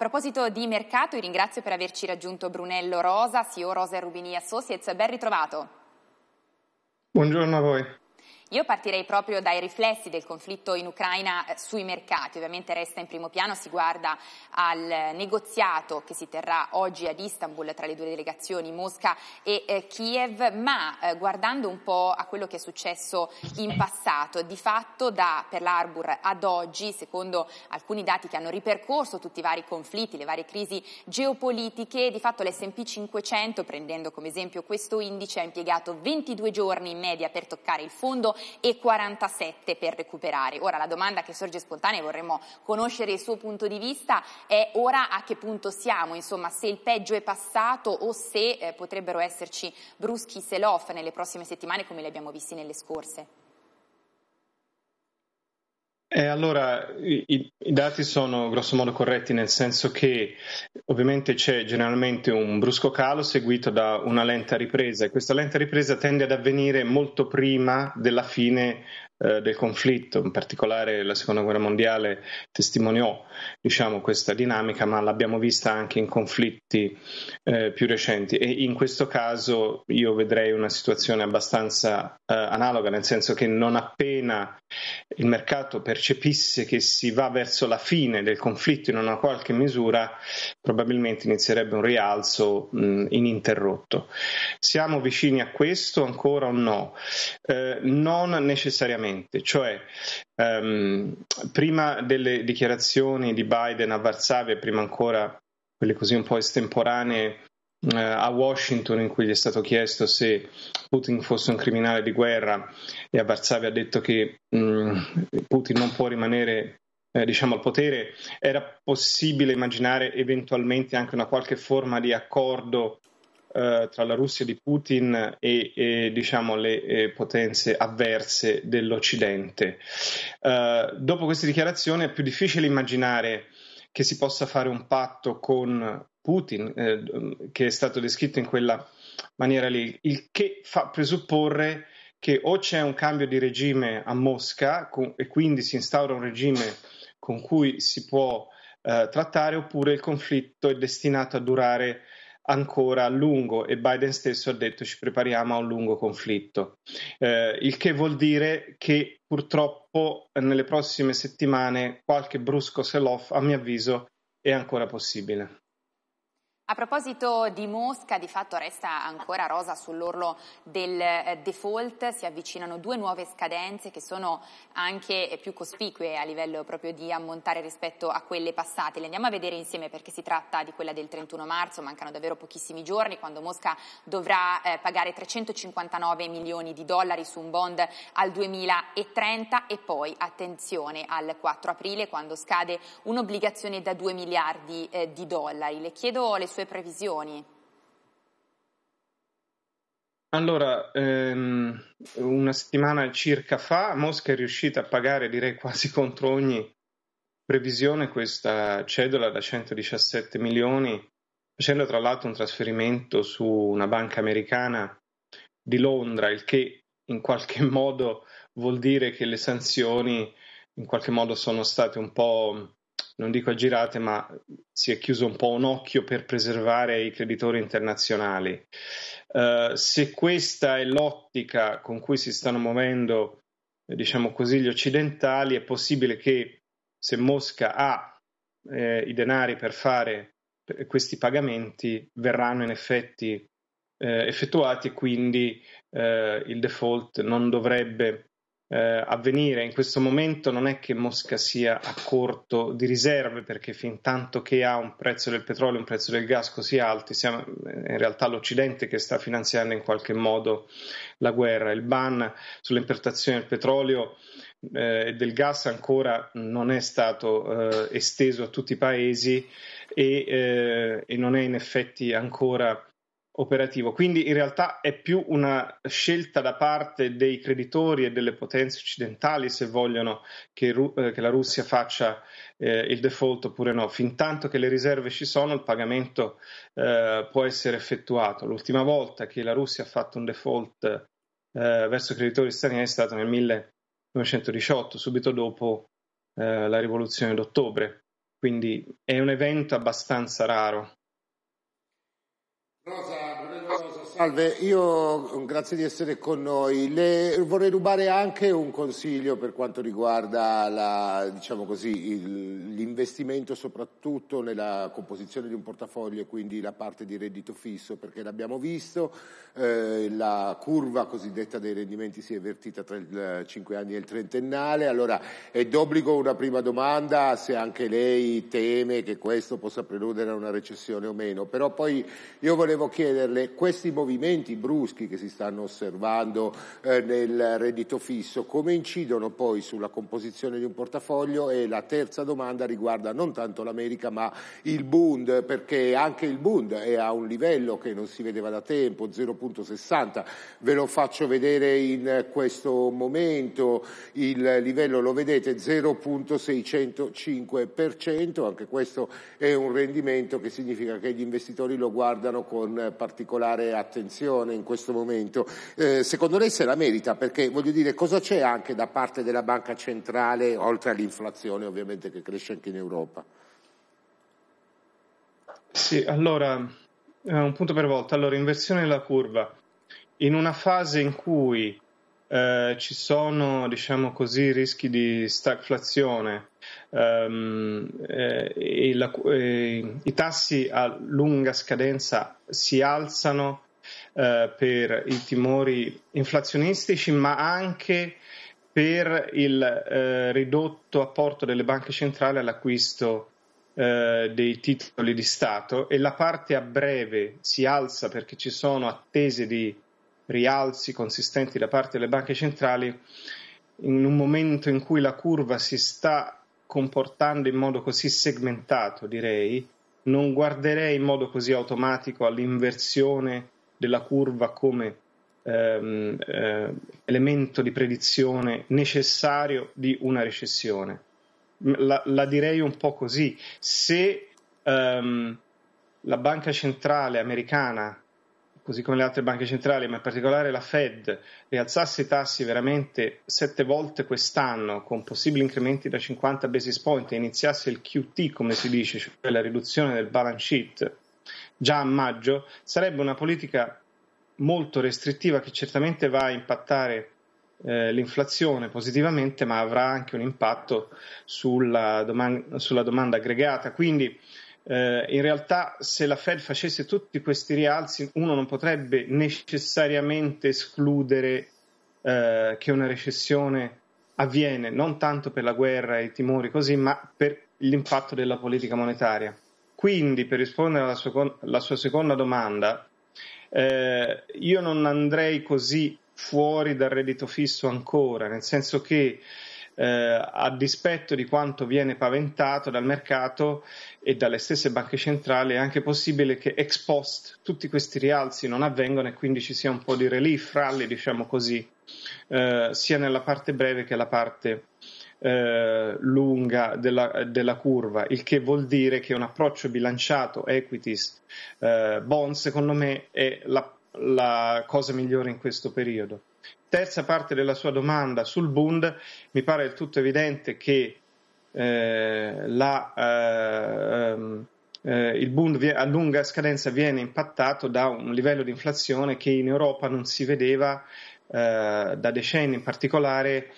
proposito di mercato, vi ringrazio per averci raggiunto Brunello Rosa, CEO Rosa Rubini Associates. Ben ritrovato. Buongiorno a voi. Io partirei proprio dai riflessi del conflitto in Ucraina eh, sui mercati. Ovviamente resta in primo piano, si guarda al negoziato che si terrà oggi ad Istanbul tra le due delegazioni Mosca e eh, Kiev, ma eh, guardando un po' a quello che è successo in passato, di fatto da Pearl Harbor ad oggi, secondo alcuni dati che hanno ripercorso tutti i vari conflitti, le varie crisi geopolitiche, di fatto l'S&P 500, prendendo come esempio questo indice, ha impiegato 22 giorni in media per toccare il fondo, e 47 per recuperare. Ora la domanda che sorge spontanea e vorremmo conoscere il suo punto di vista è ora a che punto siamo, insomma se il peggio è passato o se eh, potrebbero esserci bruschi sell-off nelle prossime settimane come li abbiamo visti nelle scorse. Eh, allora, i, i, dati sono grossomodo corretti, nel senso che ovviamente c'è generalmente un brusco calo seguito da una lenta ripresa e questa lenta ripresa tende ad avvenire molto prima della fine eh, del conflitto, in particolare la seconda guerra mondiale testimoniò diciamo, questa dinamica, ma l'abbiamo vista anche in conflitti eh, più recenti e in questo caso io vedrei una situazione abbastanza eh, analoga, nel senso che non appena il mercato percepisse che si va verso la fine del conflitto in una qualche misura, probabilmente inizierebbe un rialzo mh, ininterrotto. Siamo vicini a questo ancora o no? Eh, non necessariamente velocemente, cioè ehm, prima delle dichiarazioni di Biden a Varsavia, prima ancora quelle così un po' estemporanee eh, a Washington in cui gli è stato chiesto se Putin fosse un criminale di guerra e a Varsavia ha detto che mh, mm, Putin non può rimanere eh, diciamo al potere, era possibile immaginare eventualmente anche una qualche forma di accordo eh, tra la Russia di Putin e, e diciamo, le eh, potenze avverse dell'Occidente. Eh, dopo queste dichiarazioni è più difficile immaginare che si possa fare un patto con Putin, eh, che è stato descritto in quella maniera lì, il che fa presupporre che o c'è un cambio di regime a Mosca con, e quindi si instaura un regime con cui si può eh, trattare oppure il conflitto è destinato a durare ancora lungo e Biden stesso ha detto ci prepariamo a un lungo conflitto, eh, il che vuol dire che purtroppo nelle prossime settimane qualche brusco sell-off a mio avviso è ancora possibile. A proposito di Mosca, di fatto resta ancora rosa sull'orlo del eh, default, si avvicinano due nuove scadenze che sono anche più cospicue a livello proprio di ammontare rispetto a quelle passate. Le andiamo a vedere insieme perché si tratta di quella del 31 marzo, mancano davvero pochissimi giorni quando Mosca dovrà eh, pagare 359 milioni di dollari su un bond al 2030 e poi attenzione al 4 aprile quando scade un'obbligazione da 2 miliardi eh, di dollari. Le chiedo le sue sue previsioni? Allora, ehm, una settimana circa fa Mosca è riuscita a pagare, direi quasi contro ogni previsione, questa cedola da 117 milioni, facendo tra l'altro un trasferimento su una banca americana di Londra, il che in qualche modo vuol dire che le sanzioni in qualche modo sono state un po' non dico aggirate, ma si è chiuso un po' un occhio per preservare i creditori internazionali. Uh, se questa è l'ottica con cui si stanno muovendo, diciamo così, gli occidentali, è possibile che se Mosca ha eh, i denari per fare questi pagamenti, verranno in effetti eh, effettuati e quindi eh, il default non dovrebbe eh, avvenire. In questo momento non è che Mosca sia a corto di riserve, perché fin tanto che ha un prezzo del petrolio, e un prezzo del gas così alti, siamo eh, in realtà l'Occidente che sta finanziando in qualche modo la guerra. Il ban sull'importazione del petrolio eh, e eh, del gas ancora non è stato eh, esteso a tutti i paesi e, eh, e non è in effetti ancora operativo. Quindi in realtà è più una scelta da parte dei creditori e delle potenze occidentali se vogliono che, Ru- eh, che la Russia faccia eh, il default oppure no. Fintanto che le riserve ci sono, il pagamento eh, può essere effettuato. L'ultima volta che la Russia ha fatto un default eh, verso creditori stranieri è stata nel 1918, subito dopo eh, la rivoluzione d'ottobre. Quindi è un evento abbastanza raro. Rosa, Salve, io mm, grazie di essere con noi. Le vorrei rubare anche un consiglio per quanto riguarda la, diciamo così, il, l'investimento soprattutto nella composizione di un portafoglio, quindi la parte di reddito fisso, perché l'abbiamo visto, eh, la curva cosiddetta dei rendimenti si è invertita tra il 5 anni e il trentennale, allora è d'obbligo una prima domanda se anche lei teme che questo possa preludere a una recessione o meno, però poi io volevo chiederle questi movimenti movimenti bruschi che si stanno osservando eh, nel reddito fisso, come incidono poi sulla composizione di un portafoglio? E la terza domanda riguarda non tanto l'America ma il Bund, perché anche il Bund è a un livello che non si vedeva da tempo, 0,60. Ve lo faccio vedere in questo momento, il livello lo vedete 0,605%, anche questo è un rendimento che significa che gli investitori lo guardano con particolare attenzione attenzione in questo momento. Eh, secondo lei se la merita? Perché voglio dire, cosa c'è anche da parte della banca centrale, oltre all'inflazione ovviamente che cresce anche in Europa? Sì, allora, un punto per volta. Allora, inversione della curva. In una fase in cui eh, ci sono, diciamo così, rischi di stagflazione ehm, eh, e la, eh, i tassi a lunga scadenza si alzano eh, per i timori inflazionistici, ma anche per il eh, ridotto apporto delle banche centrali all'acquisto eh, dei titoli di Stato e la parte a breve si alza perché ci sono attese di rialzi consistenti da parte delle banche centrali in un momento in cui la curva si sta comportando in modo così segmentato, direi, non guarderei in modo così automatico all'inversione della curva come ehm, eh, elemento di predizione necessario di una recessione. La, la direi un po' così. Se ehm, la banca centrale americana, così come le altre banche centrali, ma in particolare la Fed, rialzasse i tassi veramente sette volte quest'anno, con possibili incrementi da 50 basis point, e iniziasse il QT, come si dice, cioè la riduzione del balance sheet, già a maggio, sarebbe una politica molto restrittiva che certamente va a impattare eh, l'inflazione positivamente, ma avrà anche un impatto sulla, domanda, sulla domanda aggregata. Quindi eh, in realtà se la Fed facesse tutti questi rialzi, uno non potrebbe necessariamente escludere eh, che una recessione avviene, non tanto per la guerra e i timori così, ma per l'impatto della politica monetaria. Quindi, per rispondere alla sua, alla sua seconda domanda, eh, io non andrei così fuori dal reddito fisso ancora, nel senso che eh, a dispetto di quanto viene paventato dal mercato e dalle stesse banche centrali, è anche possibile che ex post tutti questi rialzi non avvengano e quindi ci sia un po' di relief rally, diciamo così, eh, sia nella parte breve che nella parte eh, lunga della, della, curva, il che vuol dire che un approccio bilanciato equities eh, bond secondo me è la, la cosa migliore in questo periodo. Terza parte della sua domanda sul Bund, mi pare del tutto evidente che eh, la, eh, ehm, eh, il Bund a lunga scadenza viene impattato da un livello di inflazione che in Europa non si vedeva eh, da decenni, in particolare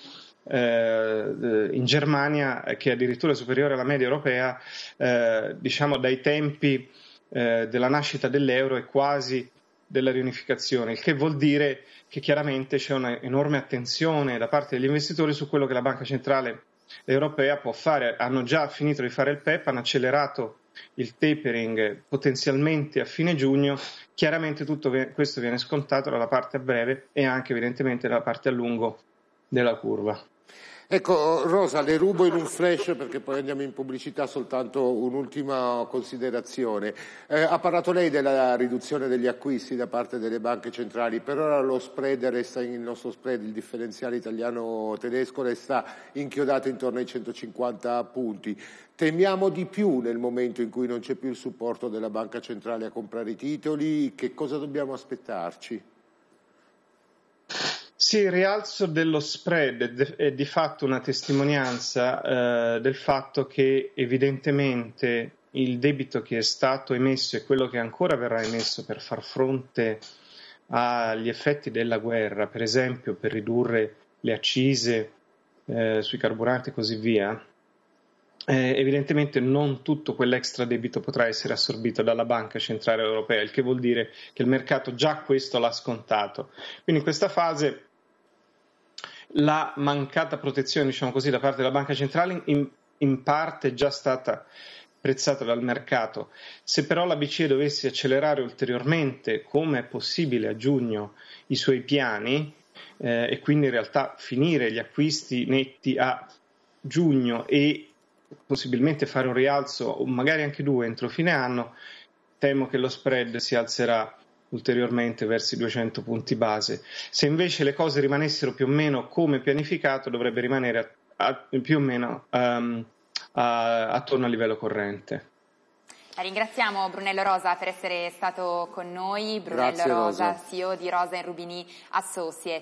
eh, eh, in Germania, che è addirittura superiore alla media europea, eh, diciamo dai tempi eh, della nascita dell'euro e quasi della riunificazione, il che vuol dire che chiaramente c'è un'enorme attenzione da parte degli investitori su quello che la Banca Centrale Europea può fare. Hanno già finito di fare il PEP, hanno accelerato il tapering potenzialmente a fine giugno, chiaramente tutto questo viene scontato dalla parte a breve e anche evidentemente dalla parte a lungo della curva. Ecco Rosa, le rubo in un flash perché poi andiamo in pubblicità soltanto un'ultima considerazione. Eh, ha parlato lei della riduzione degli acquisti da parte delle banche centrali, per ora lo spread resta il nostro spread, il differenziale italiano-tedesco resta inchiodato intorno ai 150 punti. Temiamo di più nel momento in cui non c'è più il supporto della banca centrale a comprare i titoli, che cosa dobbiamo aspettarci? Sì, il rialzo dello spread è di fatto una testimonianza eh, del fatto che evidentemente il debito che è stato emesso e quello che ancora verrà emesso per far fronte agli effetti della guerra, per esempio per ridurre le accise eh, sui carburanti e così via, eh, evidentemente non tutto quell'extra debito potrà essere assorbito dalla Banca Centrale Europea, il che vuol dire che il mercato già questo l'ha scontato. Quindi in questa fase la mancata protezione, diciamo così, da parte della banca centrale in, in parte è già stata prezzata dal mercato. Se però la BCE dovesse accelerare ulteriormente, come è possibile a giugno, i suoi piani eh, e quindi in realtà finire gli acquisti netti a giugno e possibilmente fare un rialzo magari anche due entro fine anno, temo che lo spread si alzerà ulteriormente verso i 200 punti base. Se invece le cose rimanessero più o meno come pianificato, dovrebbe rimanere a, a, più o meno um, a, attorno al livello corrente. Ringraziamo Brunello Rosa per essere stato con noi. Brunello Grazie, Rosa, Rosa, CEO di Rosa Rubini Associates.